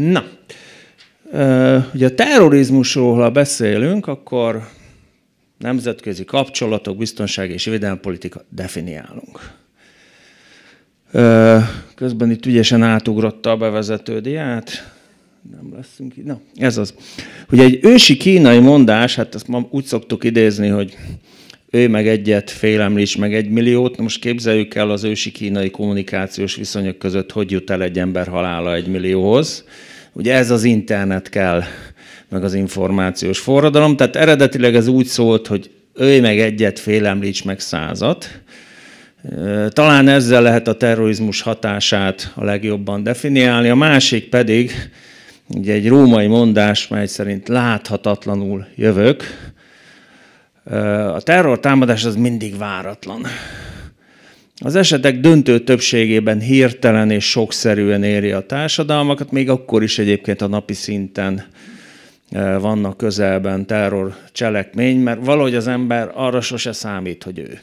Na, ugye a terrorizmusról, ha beszélünk, akkor nemzetközi kapcsolatok, biztonság és védelmpolitika definiálunk. Közben itt ügyesen átugrotta a bevezető diát. Nem leszünk így. Na, ez az. Ugye egy ősi kínai mondás, hát ezt ma úgy szoktuk idézni, hogy ő meg egyet félemlíts meg egy milliót. most képzeljük el az ősi kínai kommunikációs viszonyok között, hogy jut el egy ember halála egy millióhoz. Ugye ez az internet kell, meg az információs forradalom. Tehát eredetileg ez úgy szólt, hogy ő meg egyet, félemlíts meg százat. Talán ezzel lehet a terrorizmus hatását a legjobban definiálni. A másik pedig, ugye egy római mondás, mely szerint láthatatlanul jövök, a terror támadás az mindig váratlan. Az esetek döntő többségében hirtelen és sokszerűen éri a társadalmakat, még akkor is egyébként a napi szinten vannak közelben terror cselekmény, mert valahogy az ember arra sose számít, hogy ő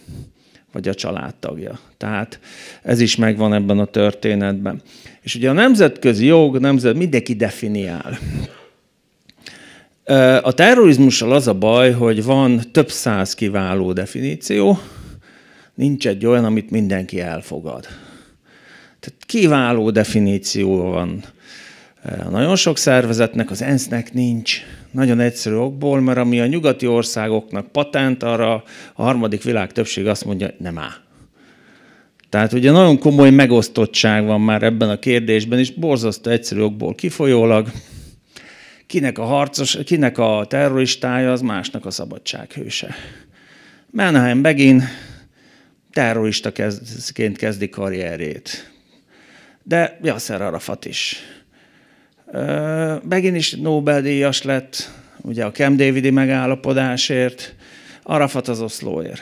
vagy a családtagja. Tehát ez is megvan ebben a történetben. És ugye a nemzetközi jog, nemzet, mindenki definiál. A terrorizmussal az a baj, hogy van több száz kiváló definíció, nincs egy olyan, amit mindenki elfogad. Tehát kiváló definíció van. Nagyon sok szervezetnek, az ENSZ-nek nincs. Nagyon egyszerű okból, mert ami a nyugati országoknak patent, arra a harmadik világ többség azt mondja, nem áll. Tehát ugye nagyon komoly megosztottság van már ebben a kérdésben, és borzasztó egyszerű okból kifolyólag kinek a harcos, kinek a terroristája, az másnak a szabadsághőse. Menheim Begin terrorista kezdként kezdi karrierét, De Yasser Arafat is. Begin is Nobel-díjas lett, ugye a Camp Davidi megállapodásért, Arafat az oszlóért.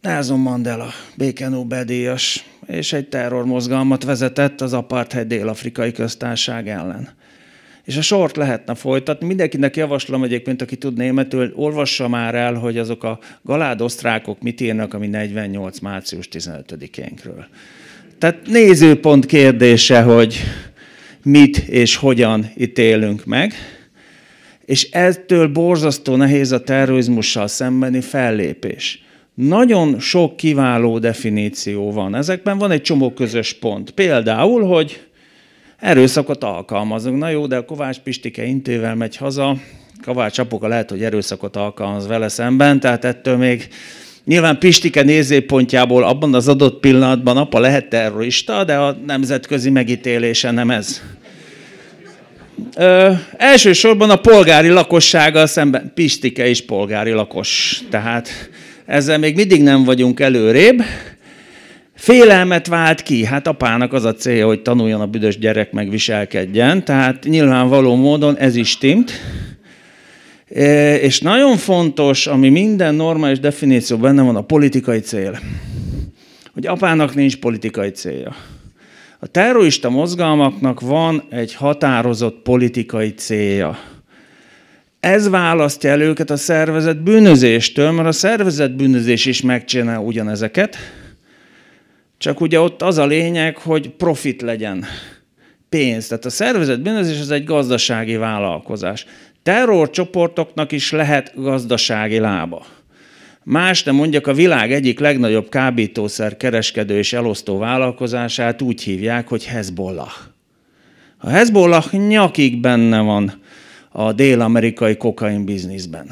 Nelson Mandela béke Nobel-díjas, és egy terrormozgalmat vezetett az apartheid dél-afrikai köztársaság ellen és a sort lehetne folytatni. Mindenkinek javaslom egyébként, aki tud németül, olvassa már el, hogy azok a galád osztrákok mit írnak, ami 48. március 15-énkről. Tehát nézőpont kérdése, hogy mit és hogyan ítélünk meg, és ettől borzasztó nehéz a terrorizmussal szembeni fellépés. Nagyon sok kiváló definíció van. Ezekben van egy csomó közös pont. Például, hogy Erőszakot alkalmazunk. Na jó, de a Kovács Pistike intével megy haza, Kovács apuka lehet, hogy erőszakot alkalmaz vele szemben, tehát ettől még Nyilván Pistike nézőpontjából abban az adott pillanatban apa lehet terrorista, de a nemzetközi megítélése nem ez. Ö, elsősorban a polgári lakossággal szemben. Pistike is polgári lakos, tehát ezzel még mindig nem vagyunk előrébb. Félelmet vált ki. Hát apának az a célja, hogy tanuljon a büdös gyerek, meg viselkedjen. Tehát nyilvánvaló módon ez is stimmt. E, és nagyon fontos, ami minden normális definíció benne van, a politikai cél. Hogy apának nincs politikai célja. A terrorista mozgalmaknak van egy határozott politikai célja. Ez választja el őket a szervezet bűnözéstől, mert a szervezet bűnözés is megcsinál ugyanezeket, csak ugye ott az a lényeg, hogy profit legyen. Pénz. Tehát a szervezet bűnözés az egy gazdasági vállalkozás. Terrorcsoportoknak is lehet gazdasági lába. Más nem mondjak, a világ egyik legnagyobb kábítószer kereskedő és elosztó vállalkozását úgy hívják, hogy Hezbollah. A Hezbollah nyakig benne van a dél-amerikai kokain bizniszben.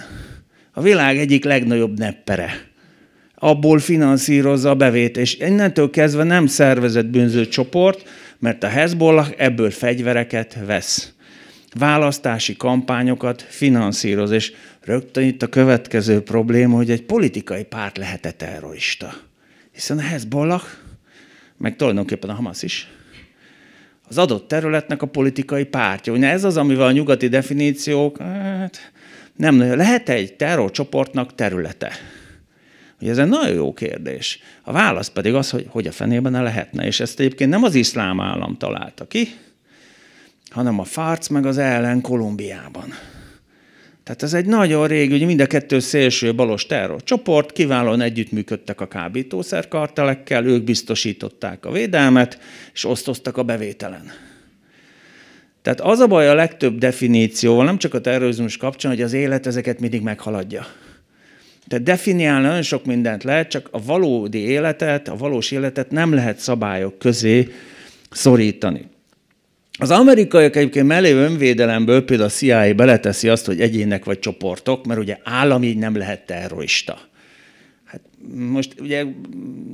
A világ egyik legnagyobb neppere abból finanszírozza a bevét, és innentől kezdve nem szervezett bűnző csoport, mert a Hezbollah ebből fegyvereket vesz. Választási kampányokat finanszíroz, és rögtön itt a következő probléma, hogy egy politikai párt lehet-e terrorista. Hiszen a Hezbollah, meg tulajdonképpen a Hamas is, az adott területnek a politikai pártja. Ugye ez az, amivel a nyugati definíciók, hát nem lehet egy terrorcsoportnak területe. Ugye ez egy nagyon jó kérdés. A válasz pedig az, hogy hogy a fenében ne lehetne. És ezt egyébként nem az iszlám állam találta ki, hanem a farc meg az ellen Kolumbiában. Tehát ez egy nagyon régi, ugye mind a kettő szélső balos terrorcsoport, kiválóan együttműködtek a kábítószerkartelekkel, ők biztosították a védelmet, és osztoztak a bevételen. Tehát az a baj a legtöbb definícióval, nem csak a terrorizmus kapcsán, hogy az élet ezeket mindig meghaladja. Tehát definiálni nagyon sok mindent lehet, csak a valódi életet, a valós életet nem lehet szabályok közé szorítani. Az amerikaiak egyébként mellé önvédelemből például a CIA beleteszi azt, hogy egyének vagy csoportok, mert ugye állam így nem lehet terrorista. Hát most ugye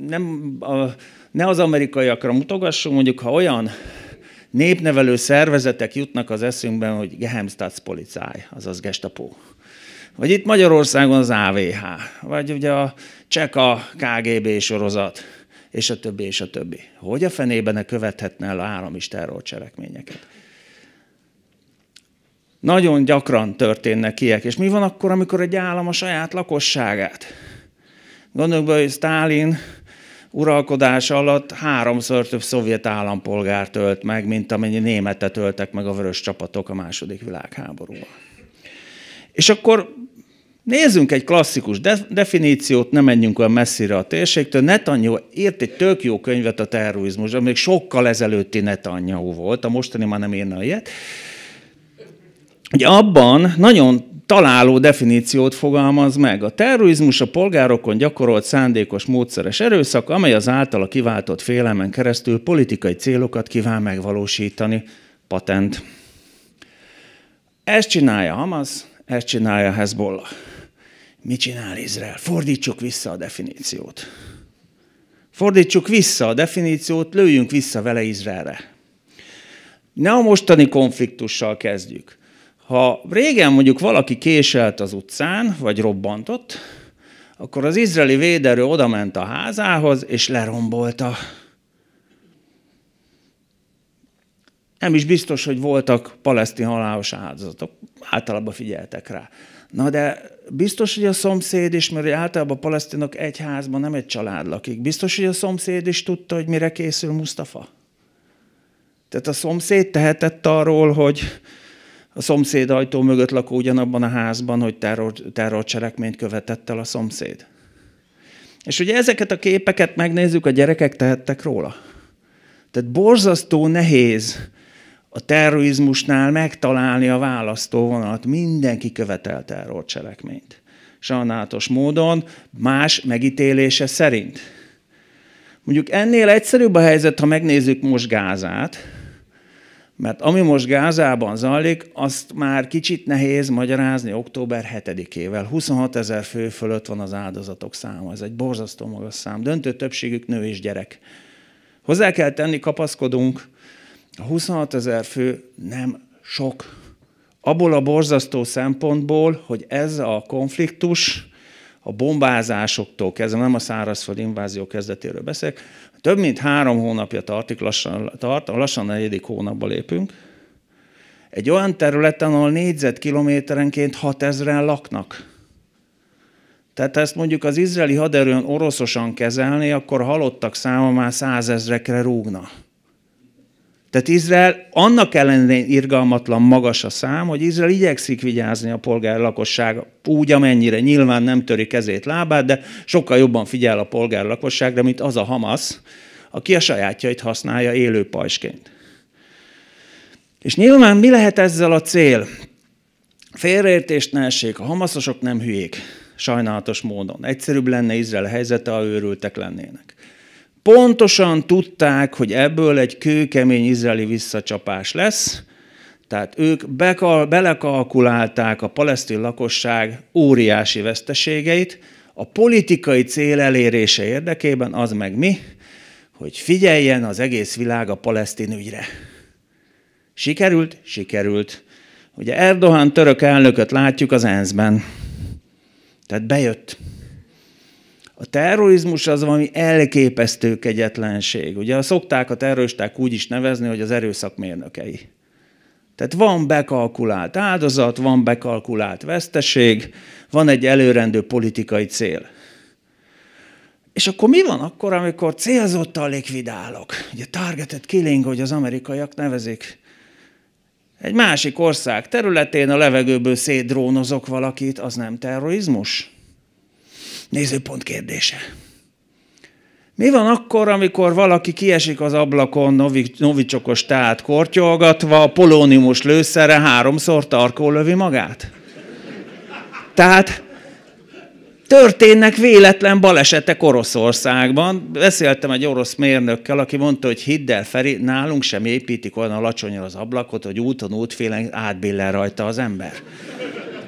nem, a, ne az amerikaiakra mutogassunk, mondjuk ha olyan népnevelő szervezetek jutnak az eszünkben, hogy Geheimstaatspolizei, azaz gestapó vagy itt Magyarországon az AVH, vagy ugye a Cseka KGB sorozat, és a többi, és a többi. Hogy a fenében ne követhetne el állam is terrorcselekményeket? Nagyon gyakran történnek ilyek, és mi van akkor, amikor egy állam a saját lakosságát? Gondoljuk be, hogy Stálin uralkodás alatt háromszor több szovjet állampolgár tölt meg, mint amennyi németet öltek meg a vörös csapatok a második világháborúban. És akkor Nézzünk egy klasszikus de- definíciót, ne menjünk olyan messzire a térségtől. Netanyahu írt egy tök jó könyvet a terrorizmus, még sokkal ezelőtti Netanyahu volt, a mostani már nem írna ilyet. Ugye abban nagyon találó definíciót fogalmaz meg. A terrorizmus a polgárokon gyakorolt szándékos módszeres erőszak, amely az általa kiváltott félelmen keresztül politikai célokat kíván megvalósítani. Patent. Ezt csinálja Hamas, ezt csinálja Hezbollah. Mit csinál Izrael? Fordítsuk vissza a definíciót. Fordítsuk vissza a definíciót, lőjünk vissza vele Izraelre. Ne a mostani konfliktussal kezdjük. Ha régen mondjuk valaki késelt az utcán, vagy robbantott, akkor az izraeli véderő odament a házához, és lerombolta. Nem is biztos, hogy voltak palesztin halálos áldozatok. Általában figyeltek rá. Na de Biztos, hogy a szomszéd is, mert általában a palesztinok egy házban nem egy család lakik. Biztos, hogy a szomszéd is tudta, hogy mire készül Mustafa. Tehát a szomszéd tehetett arról, hogy a szomszéd ajtó mögött lakó ugyanabban a házban, hogy terror, terrorcselekményt követett el a szomszéd. És ugye ezeket a képeket megnézzük, a gyerekek tehettek róla. Tehát borzasztó nehéz a terrorizmusnál megtalálni a választóvonalat. Mindenki követel terrorcselekményt. Sajnálatos módon, más megítélése szerint. Mondjuk ennél egyszerűbb a helyzet, ha megnézzük most Gázát, mert ami most Gázában zajlik, azt már kicsit nehéz magyarázni október 7-ével. 26 ezer fő fölött van az áldozatok száma. Ez egy borzasztó magas szám. Döntő többségük nő és gyerek. Hozzá kell tenni, kapaszkodunk, a 26 ezer fő nem sok. Abból a borzasztó szempontból, hogy ez a konfliktus, a bombázásoktól kezdve, nem a szárazföld invázió kezdetéről beszélek, több mint három hónapja tartik, lassan, tart, lassan negyedik hónapba lépünk, egy olyan területen, ahol négyzetkilométerenként 6000-en laknak. Tehát ezt mondjuk az izraeli haderőn oroszosan kezelni, akkor halottak száma már százezrekre rúgna. Tehát Izrael annak ellenére irgalmatlan magas a szám, hogy Izrael igyekszik vigyázni a polgár lakosság úgy, amennyire nyilván nem töri kezét, lábát, de sokkal jobban figyel a polgár lakosságra, mint az a Hamas, aki a sajátjait használja élő pajsként. És nyilván mi lehet ezzel a cél? Félreértést ne essék, a hamaszosok nem hülyék, sajnálatos módon. Egyszerűbb lenne Izrael helyzete, ha őrültek lennének. Pontosan tudták, hogy ebből egy kőkemény izraeli visszacsapás lesz, tehát ők bekal, belekalkulálták a palesztin lakosság óriási veszteségeit, a politikai cél elérése érdekében az meg mi, hogy figyeljen az egész világ a palesztin ügyre. Sikerült? Sikerült. Ugye Erdogan török elnököt látjuk az ENSZ-ben. Tehát bejött. A terrorizmus az valami elképesztő kegyetlenség. Ugye szokták a terroristák úgy is nevezni, hogy az erőszak mérnökei. Tehát van bekalkulált áldozat, van bekalkulált veszteség, van egy előrendő politikai cél. És akkor mi van akkor, amikor célzottan likvidálok? Ugye targeted killing, hogy az amerikaiak nevezik. Egy másik ország területén a levegőből szétdrónozok valakit, az nem terrorizmus? nézőpont kérdése. Mi van akkor, amikor valaki kiesik az ablakon novicsokos tát kortyolgatva, a polónimus lőszere háromszor tarkó lövi magát? Tehát történnek véletlen balesetek Oroszországban. Beszéltem egy orosz mérnökkel, aki mondta, hogy hidd el, Feri, nálunk sem építik olyan alacsonyra az ablakot, hogy úton útfélen átbillen rajta az ember.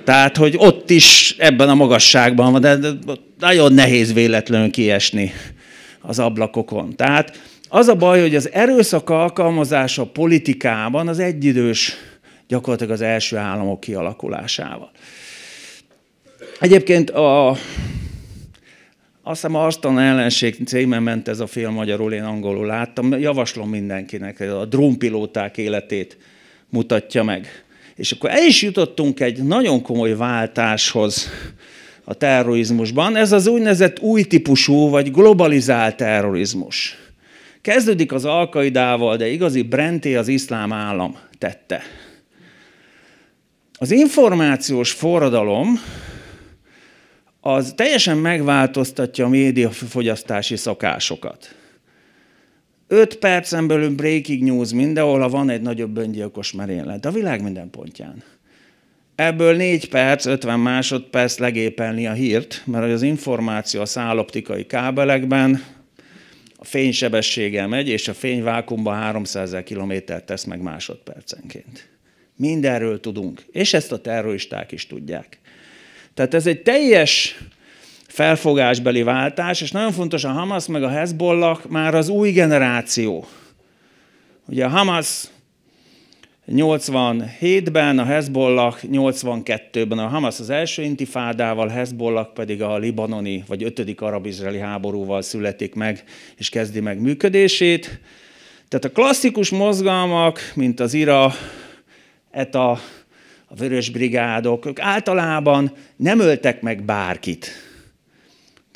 Tehát, hogy ott is ebben a magasságban van, de nagyon nehéz véletlenül kiesni az ablakokon. Tehát az a baj, hogy az erőszak alkalmazása politikában az egyidős gyakorlatilag az első államok kialakulásával. Egyébként a, azt hiszem Arstan ellenség címen ment ez a film magyarul, én angolul láttam. Javaslom mindenkinek, a drónpilóták életét mutatja meg. És akkor el is jutottunk egy nagyon komoly váltáshoz a terrorizmusban. Ez az úgynevezett új típusú, vagy globalizált terrorizmus. Kezdődik az alkaidával, de igazi Brenté az iszlám állam tette. Az információs forradalom az teljesen megváltoztatja a médiafogyasztási szokásokat. 5 percen belül breaking news mindenhol, ha van egy nagyobb öngyilkos merénylet. A világ minden pontján. Ebből 4 perc, 50 másodperc legépelni a hírt, mert az információ a száloptikai kábelekben a fénysebessége megy, és a fényvákumban 300 kilométert tesz meg másodpercenként. Mindenről tudunk, és ezt a terroristák is tudják. Tehát ez egy teljes felfogásbeli váltás, és nagyon fontos a Hamas meg a Hezbollah már az új generáció. Ugye a Hamas 87-ben, a Hezbollah 82-ben. A Hamas az első intifádával, Hezbollah pedig a libanoni vagy 5. arab-izraeli háborúval születik meg, és kezdi meg működését. Tehát a klasszikus mozgalmak, mint az IRA, ETA, a Vörös Brigádok, ők általában nem öltek meg bárkit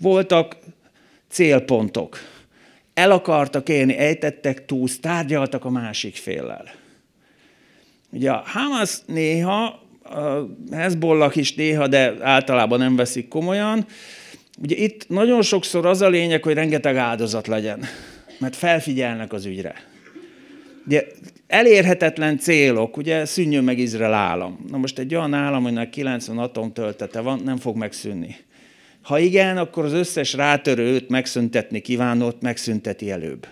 voltak célpontok. El akartak élni, ejtettek túsz, tárgyaltak a másik féllel. Ugye a Hamas néha, a Hezbollah is néha, de általában nem veszik komolyan. Ugye itt nagyon sokszor az a lényeg, hogy rengeteg áldozat legyen, mert felfigyelnek az ügyre. Ugye elérhetetlen célok, ugye szűnjön meg Izrael állam. Na most egy olyan állam, aminek 90 töltete van, nem fog megszűnni. Ha igen, akkor az összes rátörőt megszüntetni kívánót megszünteti előbb.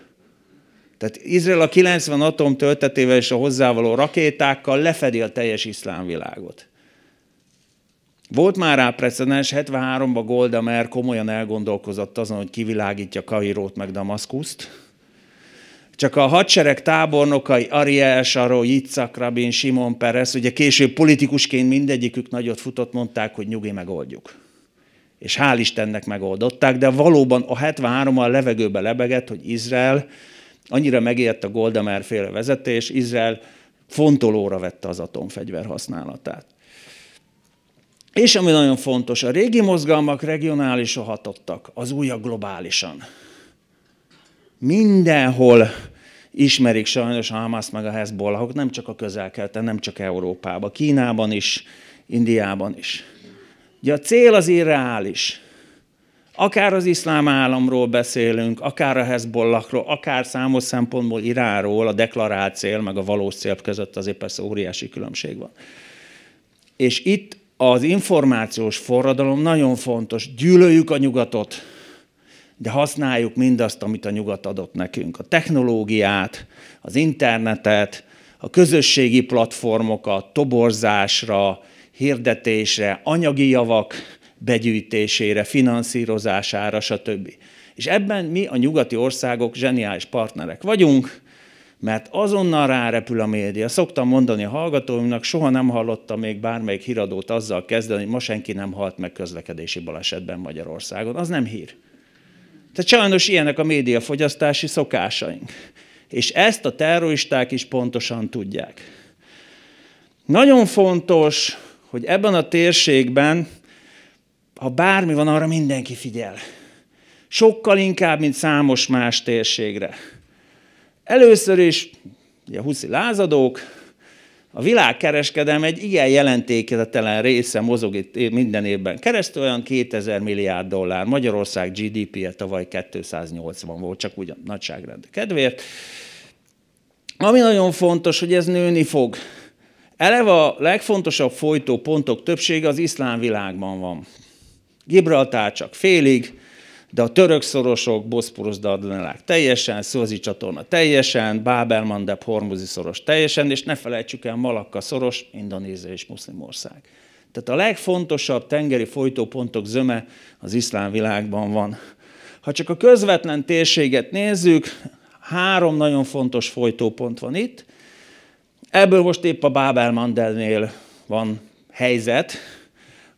Tehát Izrael a 90 atom töltetével és a hozzávaló rakétákkal lefedi a teljes iszlám világot. Volt már rá precedens, 73-ban Golda Meir komolyan elgondolkozott azon, hogy kivilágítja Kairót meg Damaszkuszt. Csak a hadsereg tábornokai Ariel Saro, Yitzhak Rabin, Simon Peres, ugye később politikusként mindegyikük nagyot futott, mondták, hogy nyugi megoldjuk és hál' Istennek megoldották, de valóban a 73-mal levegőbe lebegett, hogy Izrael annyira megijedt a Goldamer féle vezetés, Izrael fontolóra vette az atomfegyver használatát. És ami nagyon fontos, a régi mozgalmak regionálisan hatottak, az újak globálisan. Mindenhol ismerik sajnos a Hamas meg a Hezbollahok, nem csak a közel nem csak Európában, Kínában is, Indiában is. Ugye a cél az irreális. Akár az iszlám államról beszélünk, akár a Hezbollakról, akár számos szempontból Iránról, a deklarált cél, meg a valós cél között az persze óriási különbség van. És itt az információs forradalom nagyon fontos. Gyűlöljük a nyugatot, de használjuk mindazt, amit a nyugat adott nekünk. A technológiát, az internetet, a közösségi platformokat, toborzásra, hirdetésre, anyagi javak begyűjtésére, finanszírozására, stb. És ebben mi a nyugati országok zseniális partnerek vagyunk, mert azonnal rárepül a média. Szoktam mondani a hallgatóimnak, soha nem hallottam még bármelyik híradót azzal kezdeni, hogy ma senki nem halt meg közlekedési balesetben Magyarországon. Az nem hír. Tehát sajnos ilyenek a médiafogyasztási szokásaink. És ezt a terroristák is pontosan tudják. Nagyon fontos, hogy ebben a térségben, ha bármi van, arra mindenki figyel. Sokkal inkább, mint számos más térségre. Először is, ugye huszi lázadók, a világkereskedelem egy igen jelentéketelen része mozog itt minden évben keresztül, olyan 2000 milliárd dollár. Magyarország GDP-je tavaly 280 volt, csak ugyan nagyságrend kedvéért. Ami nagyon fontos, hogy ez nőni fog. Eleve a legfontosabb folytó pontok többsége az iszlám világban van. Gibraltár csak félig, de a török szorosok, Boszporusz Dardanelák teljesen, Szózi csatorna teljesen, Bábel Mandeb Hormuzi szoros teljesen, és ne felejtsük el Malakka szoros, Indonézia és Muszlimország. Tehát a legfontosabb tengeri folytópontok zöme az iszlám világban van. Ha csak a közvetlen térséget nézzük, három nagyon fontos folytópont van itt – Ebből most épp a Bábel Mandelnél van helyzet,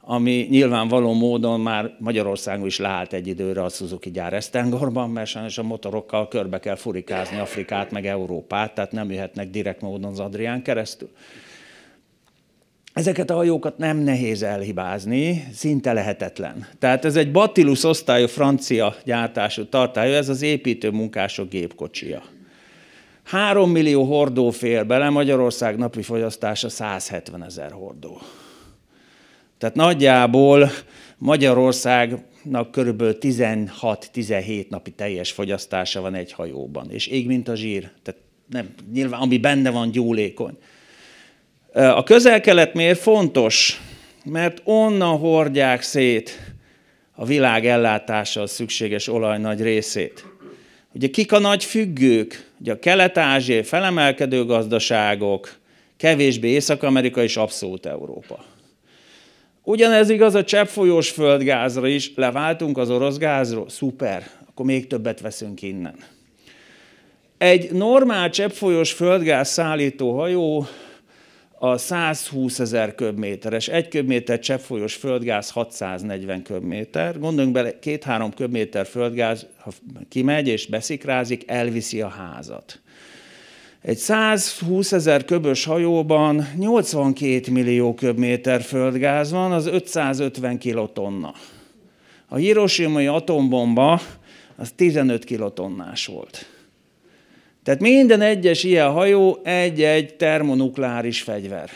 ami nyilvánvaló módon már Magyarországon is leállt egy időre a Suzuki gyár Esztengorban, mert sajnos a motorokkal körbe kell furikázni Afrikát meg Európát, tehát nem jöhetnek direkt módon az Adrián keresztül. Ezeket a hajókat nem nehéz elhibázni, szinte lehetetlen. Tehát ez egy Batilus osztályú francia gyártású tartályú, ez az építőmunkások gépkocsia. 3 millió hordó fél bele, Magyarország napi fogyasztása 170 ezer hordó. Tehát nagyjából Magyarországnak körülbelül 16-17 napi teljes fogyasztása van egy hajóban, és ég, mint a zsír. Tehát nem, nyilván, ami benne van, gyúlékony. A közel-kelet miért fontos? Mert onnan hordják szét a világ ellátással szükséges olaj nagy részét. Ugye kik a nagy függők? Ugye a kelet-ázsiai felemelkedő gazdaságok, kevésbé Észak-Amerika és abszolút Európa. Ugyanez igaz a cseppfolyós földgázra is, leváltunk az orosz gázról, szuper, akkor még többet veszünk innen. Egy normál cseppfolyós földgáz szállító hajó a 120 ezer köbméteres, egy köbméter cseppfolyós földgáz 640 köbméter. Gondoljunk bele, két-három köbméter földgáz, ha kimegy és beszikrázik, elviszi a házat. Egy 120 ezer köbös hajóban 82 millió köbméter földgáz van, az 550 kilotonna. A Hiroshima-i atombomba az 15 kilotonnás volt. Tehát minden egyes ilyen hajó egy-egy termonukleáris fegyver.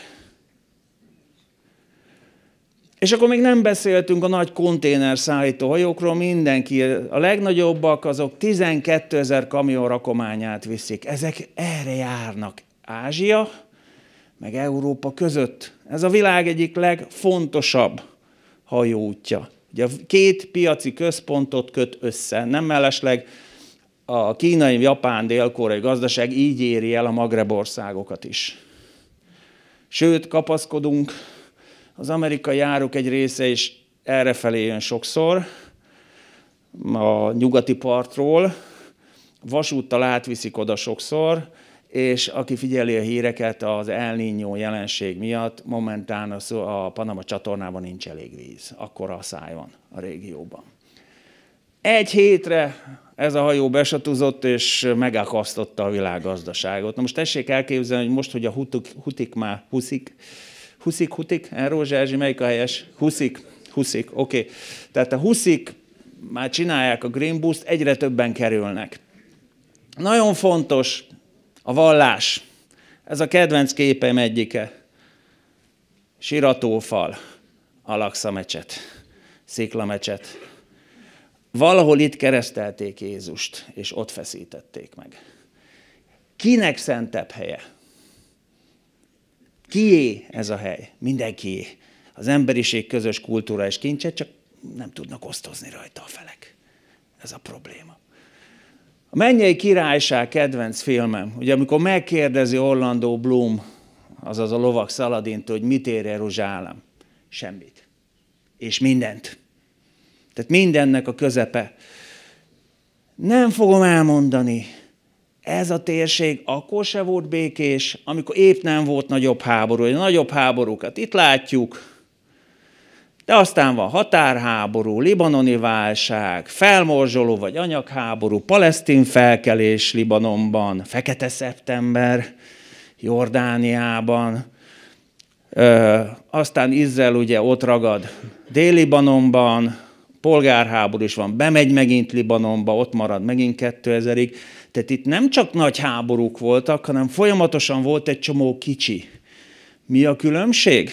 És akkor még nem beszéltünk a nagy konténer szállító hajókról, mindenki, a legnagyobbak azok 12 ezer kamion rakományát viszik. Ezek erre járnak. Ázsia, meg Európa között. Ez a világ egyik legfontosabb hajóútja. Ugye a két piaci központot köt össze, nem mellesleg a kínai, japán, dél-koreai gazdaság így éri el a Magreb országokat is. Sőt, kapaszkodunk, az amerikai járók egy része is errefelé jön sokszor, a nyugati partról, vasúttal átviszik oda sokszor, és aki figyeli a híreket, az El Niño jelenség miatt momentán a Panama csatornában nincs elég víz. Akkor a száj van a régióban. Egy hétre ez a hajó besatúzott és megakasztotta a világgazdaságot. Na most tessék elképzelni, hogy most, hogy a hutuk, hutik már huszik, huszik, hutik, eh, Rózsa Erzsi, melyik a helyes? Huszik, huszik, oké. Okay. Tehát a huszik már csinálják a Green Boost, egyre többen kerülnek. Nagyon fontos a vallás. Ez a kedvenc képem egyike. Siratófal, alaksza mecset, sziklamecset, Valahol itt keresztelték Jézust, és ott feszítették meg. Kinek szentebb helye? Kié ez a hely? Mindenkié. Az emberiség közös kultúra és kincse, csak nem tudnak osztozni rajta a felek. Ez a probléma. A Mennyei Királyság kedvenc filmem. Ugye amikor megkérdezi Orlando Bloom, azaz a lovak Szaladint, hogy mit ér Jeruzsálem? Semmit. És mindent. Tehát mindennek a közepe. Nem fogom elmondani. Ez a térség akkor se volt békés, amikor épp nem volt nagyobb háború. A nagyobb háborúkat itt látjuk, de aztán van határháború, libanoni válság, felmorzsoló vagy anyagháború, palesztin felkelés Libanonban, fekete szeptember Jordániában, Ö, aztán Izrael ugye ott ragad Dél-Libanonban, polgárháború is van, bemegy megint Libanonba, ott marad megint 2000-ig. Tehát itt nem csak nagy háborúk voltak, hanem folyamatosan volt egy csomó kicsi. Mi a különbség?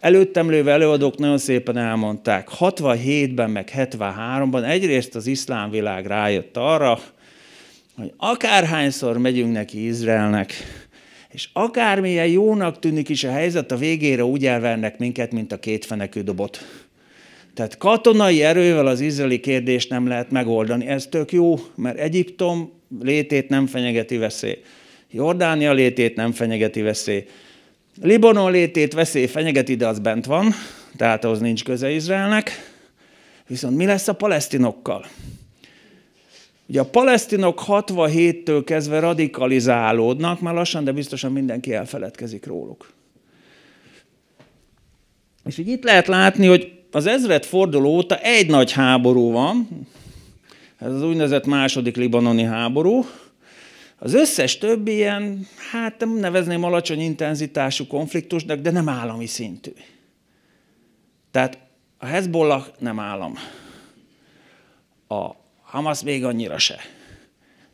Előttem lévő előadók nagyon szépen elmondták, 67-ben meg 73-ban egyrészt az iszlám világ rájött arra, hogy akárhányszor megyünk neki Izraelnek, és akármilyen jónak tűnik is a helyzet, a végére úgy elvernek minket, mint a kétfenekű dobot. Tehát katonai erővel az izraeli kérdést nem lehet megoldani. Ez tök jó, mert Egyiptom létét nem fenyegeti veszély. Jordánia létét nem fenyegeti veszély. Libanon létét veszély fenyegeti, de az bent van, tehát ahhoz nincs köze Izraelnek. Viszont mi lesz a palesztinokkal? Ugye a palesztinok 67-től kezdve radikalizálódnak, már lassan, de biztosan mindenki elfeledkezik róluk. És így itt lehet látni, hogy az ezret forduló óta egy nagy háború van, ez az úgynevezett második libanoni háború, az összes többi ilyen, hát nem nevezném alacsony intenzitású konfliktusnak, de nem állami szintű. Tehát a Hezbollah nem állam. A Hamas még annyira se.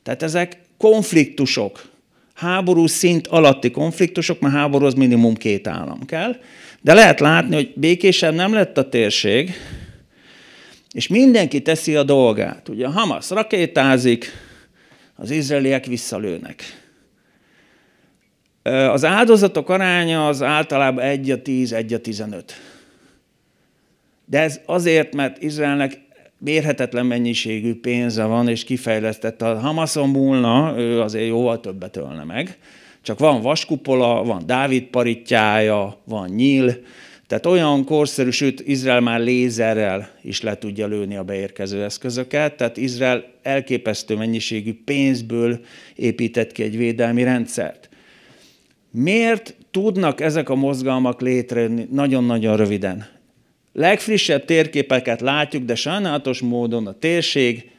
Tehát ezek konfliktusok háború szint alatti konfliktusok, mert háborúhoz minimum két állam kell, de lehet látni, hogy békésen nem lett a térség, és mindenki teszi a dolgát. Ugye a Hamas rakétázik, az izraeliek visszalőnek. Az áldozatok aránya az általában 1 a 10, 1 a 15. De ez azért, mert Izraelnek mérhetetlen mennyiségű pénze van, és kifejlesztette. A Hamason múlna, ő azért jóval többet ölne meg. Csak van vaskupola, van Dávid paritjája, van nyíl, tehát olyan korszerű, sőt, Izrael már lézerrel is le tudja lőni a beérkező eszközöket, tehát Izrael elképesztő mennyiségű pénzből épített ki egy védelmi rendszert. Miért tudnak ezek a mozgalmak létrejönni nagyon-nagyon röviden? legfrissebb térképeket látjuk, de sajnálatos módon a térség,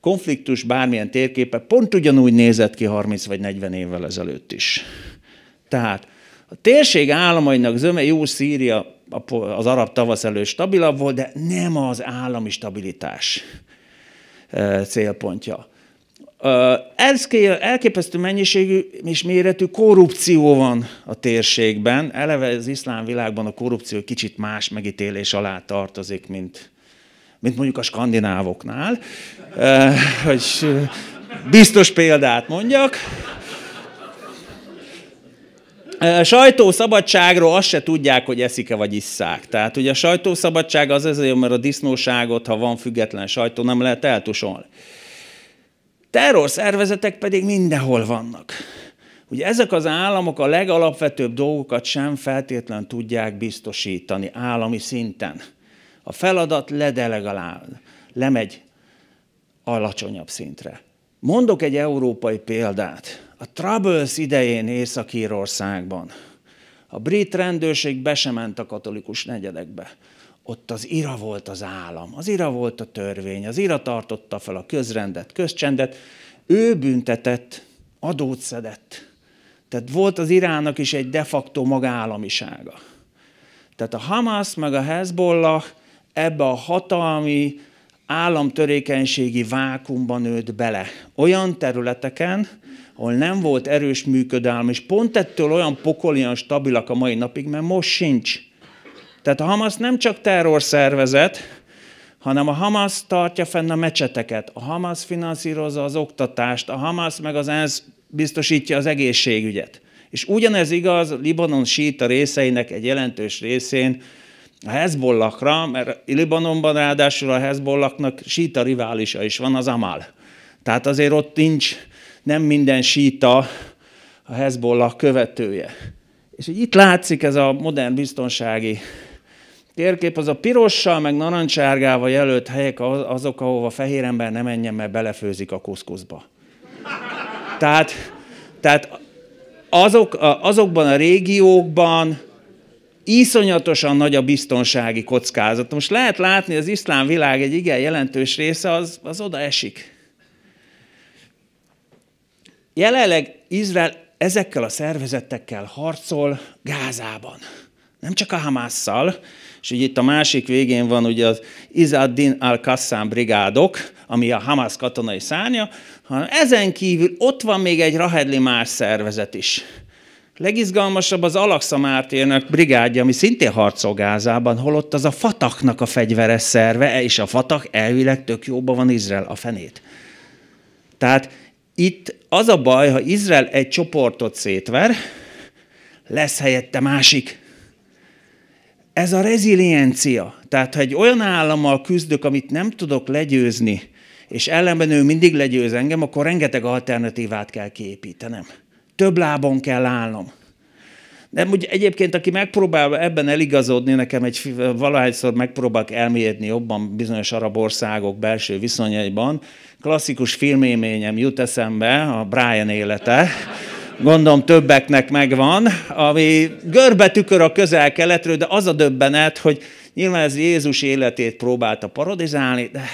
konfliktus bármilyen térképe pont ugyanúgy nézett ki 30 vagy 40 évvel ezelőtt is. Tehát a térség államainak zöme jó Szíria az arab tavasz előtt stabilabb volt, de nem az állami stabilitás eh, célpontja. Elképesztő mennyiségű és méretű korrupció van a térségben. Eleve az iszlám világban a korrupció kicsit más megítélés alá tartozik, mint, mint mondjuk a skandinávoknál. Hogy biztos példát mondjak. A sajtószabadságról azt se tudják, hogy eszik-e vagy isszák. Tehát ugye a sajtószabadság az ezért, mert a disznóságot, ha van független sajtó, nem lehet eltusolni. Terrorszervezetek pedig mindenhol vannak. Ugye ezek az államok a legalapvetőbb dolgokat sem feltétlenül tudják biztosítani állami szinten. A feladat ledelegál, lemegy alacsonyabb szintre. Mondok egy európai példát. A Troubles idején Észak-Írországban a brit rendőrség be sem ment a katolikus negyedekbe ott az ira volt az állam, az ira volt a törvény, az ira tartotta fel a közrendet, közcsendet, ő büntetett, adót szedett. Tehát volt az irának is egy de facto magállamisága. Tehát a Hamas meg a Hezbollah ebbe a hatalmi államtörékenységi vákumban nőtt bele. Olyan területeken, ahol nem volt erős működelm, és pont ettől olyan pokolian stabilak a mai napig, mert most sincs. Tehát a Hamas nem csak terrorszervezet, hanem a Hamas tartja fenn a mecseteket, a Hamas finanszírozza az oktatást, a Hamas meg az ENSZ biztosítja az egészségügyet. És ugyanez igaz Libanon síta részeinek egy jelentős részén a Hezbollakra, mert Libanonban ráadásul a Hezbollaknak síta riválisa is van, az Amal. Tehát azért ott nincs, nem minden síta a Hezbollah követője. És így itt látszik ez a modern biztonsági térkép az a pirossal, meg narancsárgával jelölt helyek azok, ahova fehér ember nem menjen, mert belefőzik a koszkoszba. Tehát, tehát azok, azokban a régiókban iszonyatosan nagy a biztonsági kockázat. Most lehet látni, az iszlám világ egy igen jelentős része az, az oda esik. Jelenleg Izrael ezekkel a szervezetekkel harcol Gázában. Nem csak a Hamásszal, és ugye itt a másik végén van ugye az Izaddin al kassam brigádok, ami a Hamas katonai szárnya, hanem ezen kívül ott van még egy Rahedli más szervezet is. Legizgalmasabb az Alaksa Mártérnek brigádja, ami szintén harcol Gázában, holott az a Fataknak a fegyveres szerve, és e a Fatak elvileg tök jóban van Izrael a fenét. Tehát itt az a baj, ha Izrael egy csoportot szétver, lesz helyette másik. Ez a reziliencia. Tehát, ha egy olyan állammal küzdök, amit nem tudok legyőzni, és ellenben ő mindig legyőz engem, akkor rengeteg alternatívát kell kiépítenem. Több lábon kell állnom. De ugye egyébként, aki megpróbál ebben eligazodni, nekem egy valahányszor megpróbálok elmélyedni jobban bizonyos arab országok belső viszonyaiban, klasszikus filméményem jut eszembe, a Brian élete gondolom többeknek megvan, ami görbe tükör a közel-keletről, de az a döbbenet, hogy nyilván ez Jézus életét próbálta parodizálni, de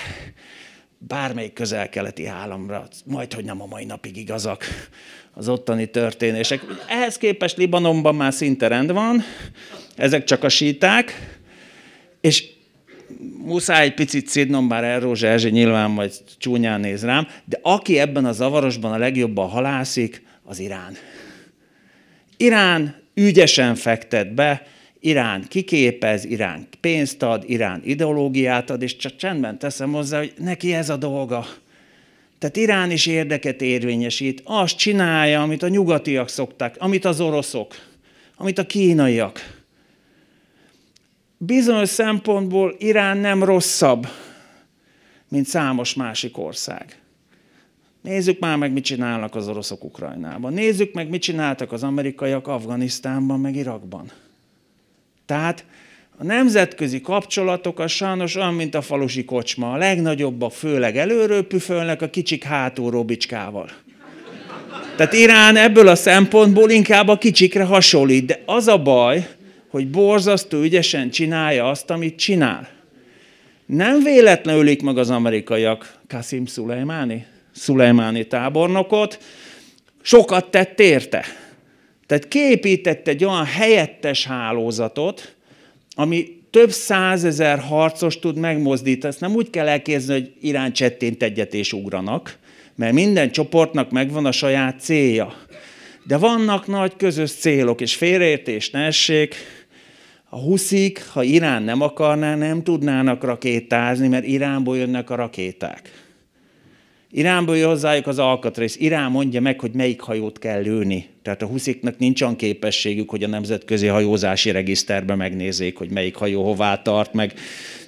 bármelyik közel-keleti államra, majd hogy nem a mai napig igazak az ottani történések. Ehhez képest Libanonban már szinte rend van, ezek csak a síták, és muszáj egy picit szidnom, bár Erózsa Erzsé nyilván majd csúnyán néz rám, de aki ebben a zavarosban a legjobban halászik, az Irán. Irán ügyesen fektet be, Irán kiképez, Irán pénzt ad, Irán ideológiát ad, és csak csendben teszem hozzá, hogy neki ez a dolga. Tehát Irán is érdeket érvényesít, azt csinálja, amit a nyugatiak szokták, amit az oroszok, amit a kínaiak. Bizonyos szempontból Irán nem rosszabb, mint számos másik ország. Nézzük már meg, mit csinálnak az oroszok Ukrajnában. Nézzük meg, mit csináltak az amerikaiak Afganisztánban, meg Irakban. Tehát a nemzetközi kapcsolatok az sajnos olyan, mint a falusi kocsma. A legnagyobbak főleg előről püfölnek, a kicsik hátulról robicskával. Tehát Irán ebből a szempontból inkább a kicsikre hasonlít, de az a baj, hogy borzasztó ügyesen csinálja azt, amit csinál. Nem véletlenül ölik meg az amerikaiak Kasim Szulejmáni, Szulejmáni tábornokot, sokat tett érte. Tehát képített egy olyan helyettes hálózatot, ami több százezer harcos tud megmozdítani. Ezt nem úgy kell elképzelni, hogy Irán csettént egyet és ugranak, mert minden csoportnak megvan a saját célja. De vannak nagy közös célok, és félreértés ne essék, a huszik, ha Irán nem akarná, nem tudnának rakétázni, mert Iránból jönnek a rakéták. Iránból jön hozzájuk az alkatrész. Irán mondja meg, hogy melyik hajót kell lőni. Tehát a husziknak nincs olyan képességük, hogy a nemzetközi hajózási regiszterbe megnézzék, hogy melyik hajó hová tart, meg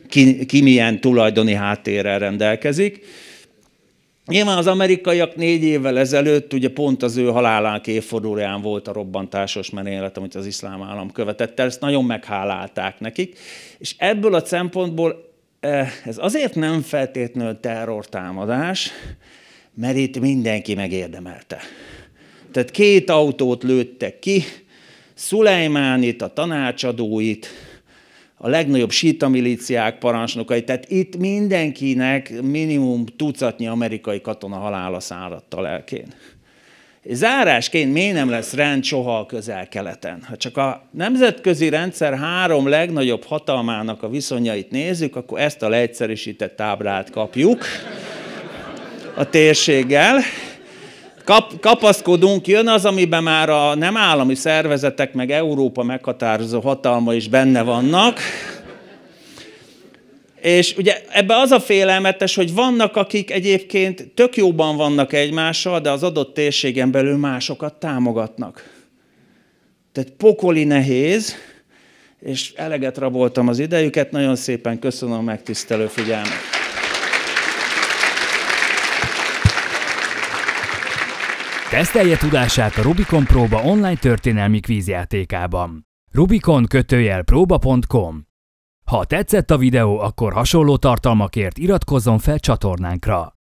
ki, ki milyen tulajdoni háttérrel rendelkezik. Nyilván az amerikaiak négy évvel ezelőtt, ugye pont az ő halálánk évfordulóján volt a robbantásos menélet, amit az iszlám állam követett el, ezt nagyon meghálálták nekik. És ebből a szempontból ez azért nem feltétlenül terrortámadás, mert itt mindenki megérdemelte. Tehát két autót lőttek ki, Szulejmánit, a tanácsadóit, a legnagyobb sita milíciák parancsnokai, tehát itt mindenkinek minimum tucatnyi amerikai katona halála száradt a lelkén. Zárásként miért nem lesz rend soha a közel-keleten? Ha csak a nemzetközi rendszer három legnagyobb hatalmának a viszonyait nézzük, akkor ezt a leegyszerűsített táblát kapjuk a térséggel. Kap, kapaszkodunk, jön az, amiben már a nem állami szervezetek, meg Európa meghatározó hatalma is benne vannak. És ugye ebbe az a félelmetes, hogy vannak, akik egyébként tök jóban vannak egymással, de az adott térségen belül másokat támogatnak. Tehát pokoli nehéz, és eleget raboltam az idejüket, nagyon szépen köszönöm a megtisztelő figyelmet. Tesztelje tudását a Rubikon Próba online történelmi kvízjátékában. Rubikon kötőjel próba.com ha tetszett a videó, akkor hasonló tartalmakért iratkozzon fel csatornánkra.